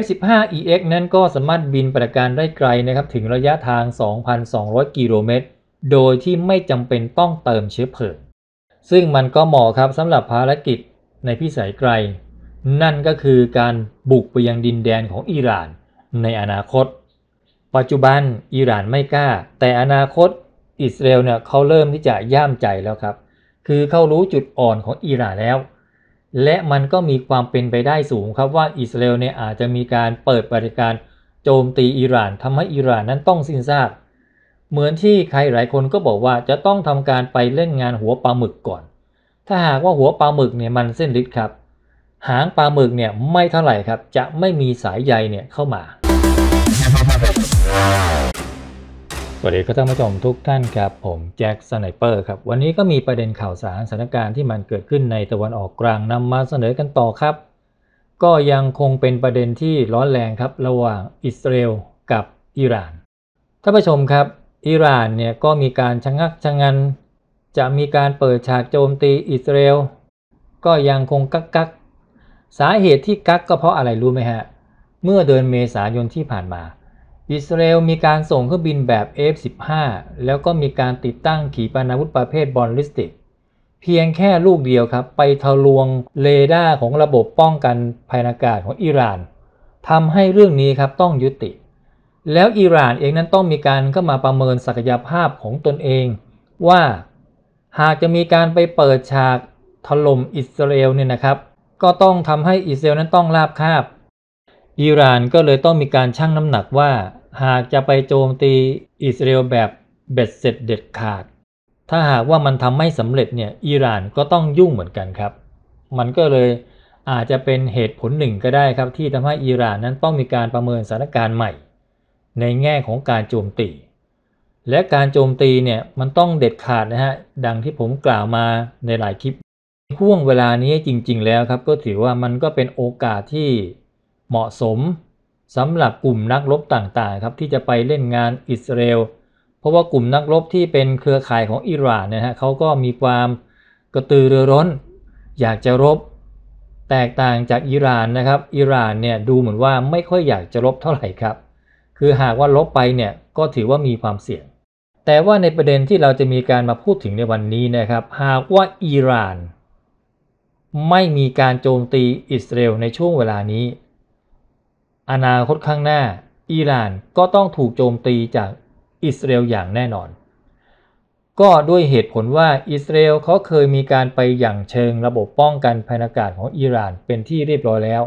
F-15EX นั้นก็สามารถบินปฏิการได้ไกลนะครับถึงระยะทาง 2,200 กิโลเมตร โดยที่ไม่จำเป็นต้องเติมเชื้อเพลิงซึ่งมันก็เหมาะครับสำหรับภารกิจในพิสัยไกล นั่นก็คือการบุกไปยังดินแดนของอิหร่าน ในอนาคต ปัจจุบันอิหร่านไม่กล้า แต่อนาคตอิสราเอลเนี่ยเขาเริ่มที่จะย่ามใจแล้วครับ คือเขารู้จุดอ่อนของอิหร่านแล้วและมันก็มีความเป็นไปได้สูงครับว่าอิสราเอลเนี่ยอาจจะมีการเปิดปฏิการโจมตีอิหร่านทำให้อิหร่านนั้นต้องสิ้นซากเหมือนที่ใครหลายคนก็บอกว่าจะต้องทำการไปเล่นงานหัวปลาหมึกก่อน ถ้าหากว่าหัวปลาหมึกเนี่ยมันเส้นลิดครับ หางปลาหมึกเนี่ยไม่เท่าไหร่ครับ จะไม่มีสายใยเนี่ยเข้ามาวัสดีครับท่านผู้ชมทุกท่านครับผมแจ็คสไนเปอร์ครับวันนี้ก็มีประเด็นข่าวสารสถานการณ์ที่มันเกิดขึ้นในตะวันออกกลางนำมาเสนอกันต่อครับ ก็ยังคงเป็นประเด็นที่ร้อนแรงครับระหว่างอิสราเอลกับอิหร่านท่านผู้ชมครับ อิหร่านเนี่ยก็มีการชะงักชะงัน จะมีการเปิดฉากโจมตีอิสราเอลก็ยังคงกักกักสาเหตุที่กักก็เพราะอะไรรู้ไหมฮะเมื่อเดือนเมษายนที่ผ่านมาอิสราเอลมีการส่งเครื่องบินแบบ F-15 แล้วก็มีการติดตั้งขีปนาวุธประเภทบอลลิสติก เพียงแค่ลูกเดียวครับไปทะลวงเรดาร์ของระบบป้องกันภายอากาศของอิหร่านทำให้เรื่องนี้ครับต้องยุติ แล้วอิหร่านเองนั้นต้องมีการเข้ามาประเมินศักยภาพของตนเอง ว่าหากจะมีการไปเปิดฉากถล่มอิสราเอลเนี่ยนะครับ ก็ต้องทำให้อิสราเอลนั้นต้องราบคาบอิหร่านก็เลยต้องมีการชั่งน้ำหนักว่า หากจะไปโจมตีอิสราเอลแบบเบ็ดเสร็จเด็ดขาดถ้าหากว่ามันทำไม่สำเร็จเนี่ยอิหร่านก็ต้องยุ่งเหมือนกันครับ มันก็เลยอาจจะเป็นเหตุผลหนึ่งก็ได้ครับที่ทำให้อิหร่านนั้นต้องมีการประเมินสถานการณ์ใหม่ ในแง่ของการโจมตีและการโจมตีเนี่ย มันต้องเด็ดขาดนะฮะดังที่ผมกล่าวมาในหลายคลิปห่วงเวลานี้จริงๆแล้วครับก็ถือว่ามันก็เป็นโอกาสที่เหมาะสมสำหรับกลุ่มนักรบต่างๆครับที่จะไปเล่นงานอิสราเอลเพราะว่ากลุ่มนักรบที่เป็นเครือข่ายของอิหร่านนะฮะเขาก็มีความกระตือรือร้น อยากจะรบแตกต่างจากอิหร่านนะครับอิหร่านเนี่ยดูเหมือนว่าไม่ค่อยอยากจะรบเท่าไหร่ครับคือหากว่าลบไปเนี่ยก็ถือว่ามีความเสี่ยงแต่ว่าในประเด็นที่เราจะมีการมาพูดถึงในวันนี้นะครับหากว่าอิหร่านไม่มีการโจมตีอิสราเอลในช่วงเวลานี้อนาคตข้างหน้าอิหร่านก็ต้องถูกโจมตีจากอิสราเอลอย่างแน่นอน ก็ด้วยเหตุผลว่าอิสราเอลเขาเคยมีการไปอย่างเชิงระบบป้องกันภายอากาศของอิหร่านเป็นที่เรียบร้อยแล้ว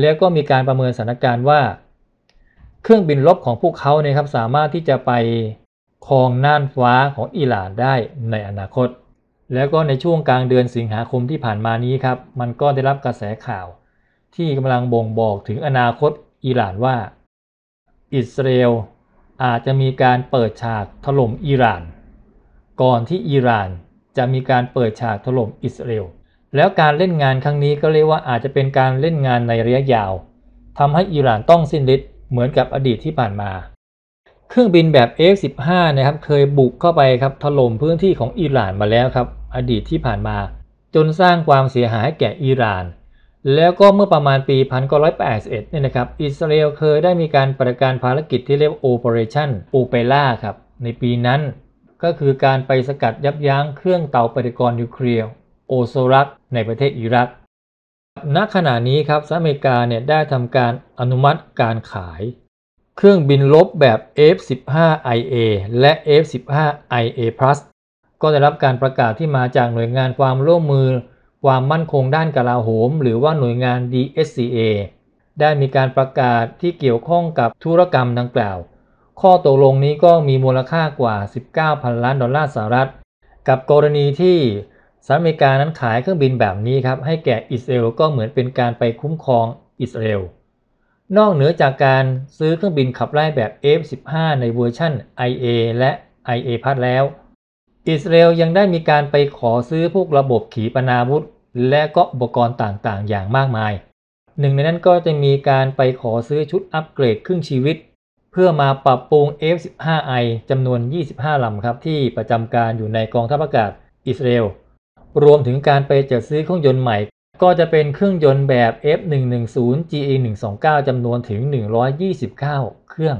แล้วก็มีการประเมินสถานการณ์ว่า เครื่องบินรบของพวกเขาเนี่ยครับสามารถที่จะไปครองน่านฟ้าของอิหร่านได้ในอนาคต แล้วก็ในช่วงกลางเดือนสิงหาคมที่ผ่านมานี้ครับมันก็ได้รับกระแสข่าวที่กำลังบ่งบอกถึงอนาคตอิหร่านว่า อิสราเอลอาจจะมีการเปิดฉากถล่มอิหร่าน ก่อนที่อิหร่านจะมีการเปิดฉากถล่มอิสราเอลแล้วการเล่นงานครั้งนี้ก็เรียกว่าอาจจะเป็นการเล่นงานในระยะยาว ทำให้อิหร่านต้องสิ้นฤทธิ์เหมือนกับอดีตที่ผ่านมา เครื่องบินแบบ F-15 นะครับเคยบุกเข้าไปครับถล่มพื้นที่ของอิหร่านมาแล้วครับอดีตที่ผ่านมาจนสร้างความเสียหายให้แก่อิหร่านแล้วก็เมื่อประมาณปี1981เนี่ยนะครับ อิสราเอลเคยได้มีการประการภารกิจที่เรียกว่าปเรชั่นโอเปร่าครับ ในปีนั้นก็คือการไปสกัดยับยั้งเครื่องเตาปฏิกรณ์นิวเคลียร์โอโซรักในประเทศอิรักณขณะนี้ครับสหรัฐอเมริกาเนี่ยได้ทำการอนุมัติการขาย เครื่องบินลบแบบ F-15IA และ F-15IA ก็ได้รับการประกาศที่มาจากหน่วยงานความร่วมมือความมั่นคงด้านกลาโหมหรือว่าหน่วยงาน DSCA ได้มีการประกาศที่เกี่ยวข้องกับธุรกรรมดังกล่าว ข้อตกลงนี้ก็มีมูลค่ากว่า 19,000 ล้าน ดอลลาร์สหรัฐ กับกรณีที่สหรัฐอเมริกานั้นขายเครื่องบินแบบนี้ครับ ให้แก่อิสราเอลก็เหมือนเป็นการไปคุ้มครองอิสราเอล นอกเหนือจากการซื้อเครื่องบินขับไล่แบบ F-15 ในเวอร์ชัน IA และ IA พัดแล้ว อิสราเอลยังได้มีการไปขอซื้อพวกระบบขีปนาวุธและก็อุปกรณ์ต่างๆ อย่างมากมาย หนึ่งในนั้นก็จะมีการไปขอซื้อชุดอัปเกรดครึ่งชีวิต เพื่อมาปรับปรุง F-15I จำนวน 25 ลำครับ ที่ประจำการอยู่ในกองทัพอากาศอิสราเอลรวมถึงการไปจัดซื้อเครื่องยนต์ใหม่ ก็จะเป็นเครื่องยนต์แบบ F110 g e 1 2 9จำนวนถึง 129 เครื่อง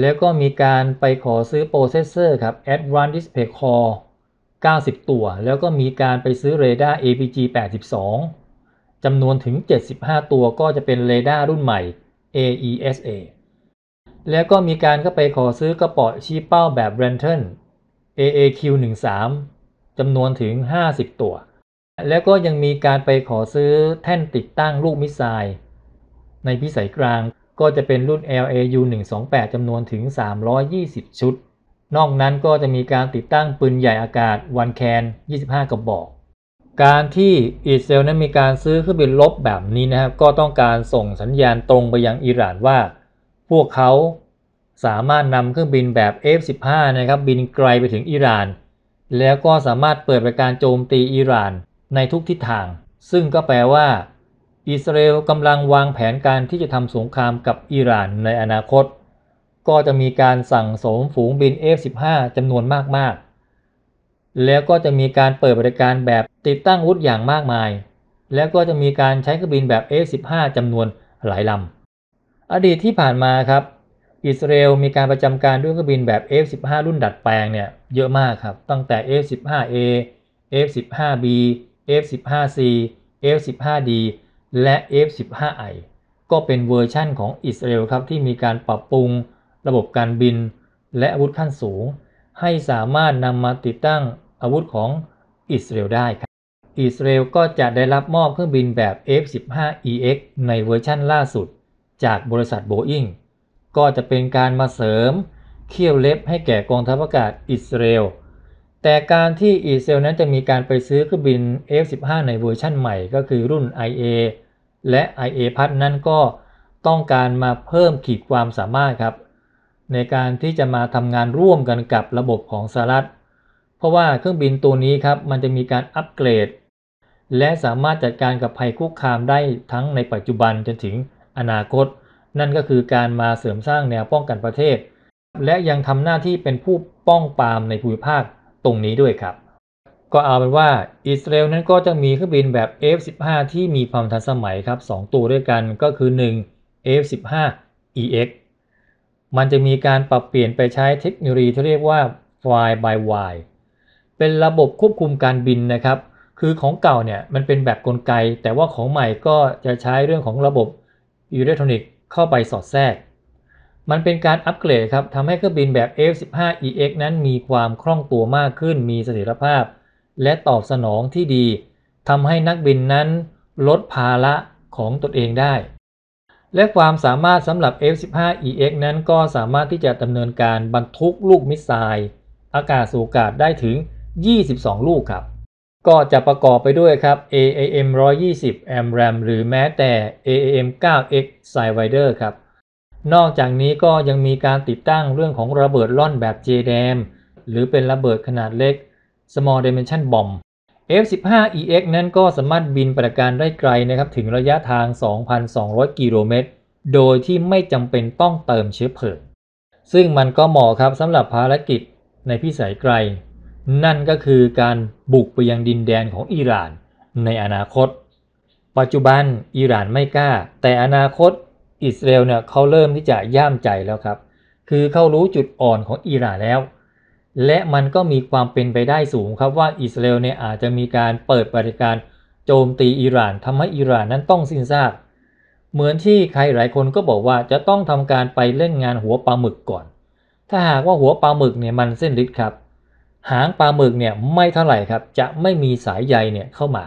แล้วก็มีการไปขอซื้อโปรเซสเซอร์ครับ Advanced Display Core 90ตัว แล้วก็มีการไปซื้อเรดาร์ APG 82จำนวนถึง 75 ตัวก็จะเป็นเรดาร์รุ่นใหม่ AESA แล้วก็มีการก็ไปขอซื้อกระป๋อชี้เป้าแบบ r a n t o n AAQ 13จำนวนถึง 50 ตัว แล้วก็ยังมีการไปขอซื้อแท่นติดตั้งลูกมิสไซล์ ในพิสัยกลางก็จะเป็นรุ่น LAU 128จำนวนถึง 320 ชุดนอกนั้นก็จะมีการติดตั้งปืนใหญ่อากาศวันแคน 25 กระบอก การที่อิสราเอลนั้นมีการซื้อเครื่องบินลบแบบนี้นะครับ ก็ต้องการส่งสัญญาณตรงไปยังอิหร่านว่า พวกเขาสามารถนำเครื่องบินแบบ F-15 นะครับบินไกลไปถึงอิหร่าน แล้วก็สามารถเปิดไปการโจมตีอิหร่านในทุกทิศทาง ซึ่งก็แปลว่าอิสราเอลกำลังวางแผนการที่จะทำสงครามกับอิหร่านในอนาคตก็จะมีการสั่งสมฝูงบิน F-15 จำนวนมากๆ แล้วก็จะมีการเปิดบริการแบบติดตั้งวุธอย่างมากมาย แล้วก็จะมีการใช้เครื่องบินแบบ F-15 จำนวนหลายลำ อดีตที่ผ่านมาครับ อิสราเอลมีการประจำการด้วยเครื่องบินแบบ F-15 รุ่นดัดแปลงเนี่ยเยอะมากครับ ตั้งแต่ F-15A F-15B F-15C F-15D และ F-15I ก็เป็นเวอร์ชั่นของอิสราเอลครับที่มีการปรับปรุงระบบการบินและอาวุธขั้นสูง ให้สามารถนำมาติดตั้งอาวุธของอิสราเอลได้ครับ อิสราเอลก็จะได้รับมอบเครื่องบินแบบ F-15EX ในเวอร์ชั่นล่าสุด จากบริษัทโบอิงก็จะเป็นการมาเสริมเขี้ยวเล็บให้แก่กองทัพอากาศอิสราเอล แต่การที่อิสราเอลนั้นจะมีการไปซื้อเครื่องบิน F-15 ในเวอร์ชั่นใหม่ ก็คือรุ่น IA และ IA พัดนั้นก็ต้องการมาเพิ่มขีดความสามารถครับในการที่จะมาทำงานร่วมกันกับระบบของสหรัฐ เพราะว่าเครื่องบินตัวนี้ครับมันจะมีการอัปเกรด และสามารถจัดการกับภัยคุกคามได้ทั้งในปัจจุบันจนถึงอนาคต นั่นก็คือการมาเสริมสร้างแนวป้องกันประเทศ และยังทำหน้าที่เป็นผู้ป้องปามในภูมิภาคตรงนี้ด้วยครับ ก็เอาเป็นว่าอิสราเอลนั้นก็จะมีเครื่องบินแบบ F-15 ที่มีความทันสมัยครับ 2 ตัวด้วยกันก็คือ 1 F-15 EX มันจะมีการปรับเปลี่ยนไปใช้เทคโนโลยีที่เรียกว่า Fly by Wire เป็นระบบควบคุมการบินนะครับ คือของเก่าเนี่ยมันเป็นแบบกลไก แต่ว่าของใหม่ก็จะใช้เรื่องของระบบอิเล็กทรอนิกส์ เข้าไปสอดแทรก มันเป็นการอัปเกรดครับทำให้เครื่องบินแบบ F-15EX นั้นมีความคล่องตัวมากขึ้น มีเสถียรภาพ และตอบสนองที่ดี ทำให้นักบินนั้นลดภาระของตนเองได้และความสามารถสำหรับ F-15EX นั้นก็สามารถที่จะดำเนินการบรรทุกลูกมิสไซล์ อากาศสู่อากาศได้ถึง 22 ลูกครับ ก็จะประกอบไปด้วยครับ AAM 120 AMRAAM หรือแม้แต่ AAM 9X Sidewinder ครับ นอกจากนี้ก็ยังมีการติดตั้งเรื่องของระเบิดล่อนแบบ JDAM หรือเป็นระเบิดขนาดเล็ก Small Dimension Bomb F-15EX นั้นก็สามารถบินประการได้ไกลนะครับถึงระยะทาง 2,200 กิโลเมตร โดยที่ไม่จำเป็นต้องเติมเชื้อเพลิงซึ่งมันก็เหมาะครับสำหรับภารกิจในพิสัยไกล นั่นก็คือการบุกไปยังดินแดนของอิหร่านในอนาคต ปัจจุบันอิหร่านไม่กล้า แต่อนาคตอิสราเอลเนี่ยเขาเริ่มที่จะย่ามใจแล้วครับ คือเขารู้จุดอ่อนของอิหร่านแล้วและมันก็มีความเป็นไปได้สูงครับว่าอิสราเอลเนี่ยอาจจะมีการเปิดปฏิการโจมตีอิหร่านทำให้อิหร่านนั้นต้องสิ้นซากเหมือนที่ใครหลายคนก็บอกว่าจะต้องทำการไปเล่นงานหัวปลาหมึกก่อน ถ้าหากว่าหัวปลาหมึกเนี่ยมันเส้นลิดครับ หางปลาหมึกเนี่ยไม่เท่าไหร่ครับจะไม่มีสายใยเนี่ยเข้ามา